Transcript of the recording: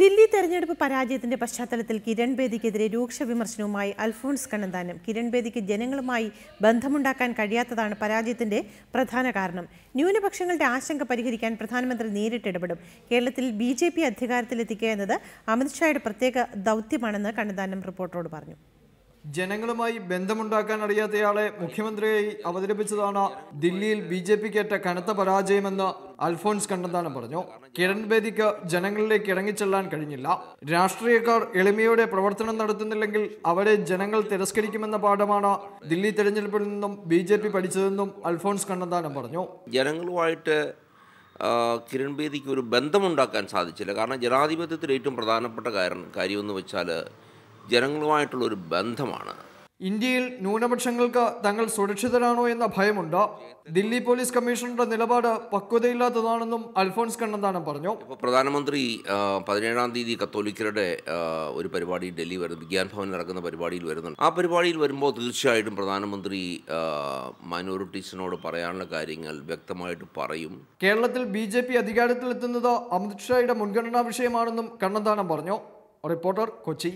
ദില്ലി തെരഞ്ഞെടുപ്പ് പരാജയത്തിന്റെ പശ്ചാത്തലത്തിൽ കിരൺ ബേദിക്കെതിരെ രൂക്ഷ വിമർശനവുമായി അൽഫോൺസ് കണ്ണന്താനം കിരൺ ബേദിക്ക് ജനങ്ങളുമായി ബന്ധമുണ്ടാക്കാൻ കഴിയാത്തതാണ് പരാജയത്തിന്റെ പ്രധാന കാരണം ന്യൂനപക്ഷങ്ങളുടെ ആശങ്ക പരിഹരിക്കാൻ പ്രധാനമന്ത്രി നേരിട്ട് ഇടപെടും കേരളത്തിൽ ബി ജെ പി അധികാരത്തിലെത്തിക്കുക എന്നത് അമിത്ഷായുടെ പ്രത്യേക ദൗത്യമാണെന്ന് കണ്ണന്താനം റിപ്പോർട്ടറോട് പറഞ്ഞു ജനങ്ങളുമായി ബന്ധമുണ്ടാക്കാൻ അറിയാത്തയാളെ മുഖ്യമന്ത്രിയായി അവതരിപ്പിച്ചതാണ് ദില്ലിയിൽ ബി ജെ പിക്ക് ഏറ്റ കനത്ത പരാജയമെന്ന് അൽഫോൺസ് കണ്ണന്താനം പറഞ്ഞു കിരൺ ബേദിക്ക് ജനങ്ങളിലേക്ക് ഇറങ്ങിച്ചെല്ലാൻ കഴിഞ്ഞില്ല രാഷ്ട്രീയക്കാർ എളിമയോടെ പ്രവർത്തനം നടത്തുന്നില്ലെങ്കിൽ അവരെ ജനങ്ങൾ തിരസ്കരിക്കുമെന്ന പാഠമാണ് ദില്ലി തെരഞ്ഞെടുപ്പിൽ നിന്നും ബി ജെ പി പഠിച്ചതെന്നും അൽഫോൺസ് കണ്ണന്താനം പറഞ്ഞു ജനങ്ങളുമായിട്ട് കിരൺ ബേദിക്ക് ഒരു ബന്ധമുണ്ടാക്കാൻ സാധിച്ചില്ല കാരണം ജനാധിപത്യത്തിൽ ഏറ്റവും പ്രധാനപ്പെട്ട കാര്യം കാര്യമെന്ന് വെച്ചാൽ ജനങ്ങളുമായിട്ടുള്ള ഒരു ബന്ധമാണ് ഇന്ത്യയിൽ ന്യൂനപക്ഷങ്ങൾക്ക് തങ്ങൾ സുരക്ഷിതരാണോ എന്ന ഭയമുണ്ട് ദില്ലി പോലീസ് കമ്മീഷണറുടെ നിലപാട് പക്വതയില്ലാത്തതാണെന്നും അൽഫോൺസ് കണ്ണന്താനം പറഞ്ഞു ഇപ്പോൾ പ്രധാനമന്ത്രി പതിനേഴാം തീയതി കത്തോലിക്കരുടെ ഒരു പരിപാടി ഡൽഹി വരുന്നു വിജ്ഞാൻ ഭവനിൽ നടക്കുന്ന പരിപാടിയിൽ വരുന്നുണ്ട് ആ പരിപാടിയിൽ വരുമ്പോൾ തീർച്ചയായിട്ടും പ്രധാനമന്ത്രി മൈനോറിറ്റീസിനോട് പറയാനുള്ള കാര്യങ്ങൾ വ്യക്തമായിട്ട് പറയും കേരളത്തിൽ ബി ജെ പി അധികാരത്തിലെത്തുന്നത് അമിത്ഷായുടെ മുൻഗണനാ വിഷയമാണെന്നും കണ്ണന്താനം പറഞ്ഞു റിപ്പോർട്ടർ കൊച്ചി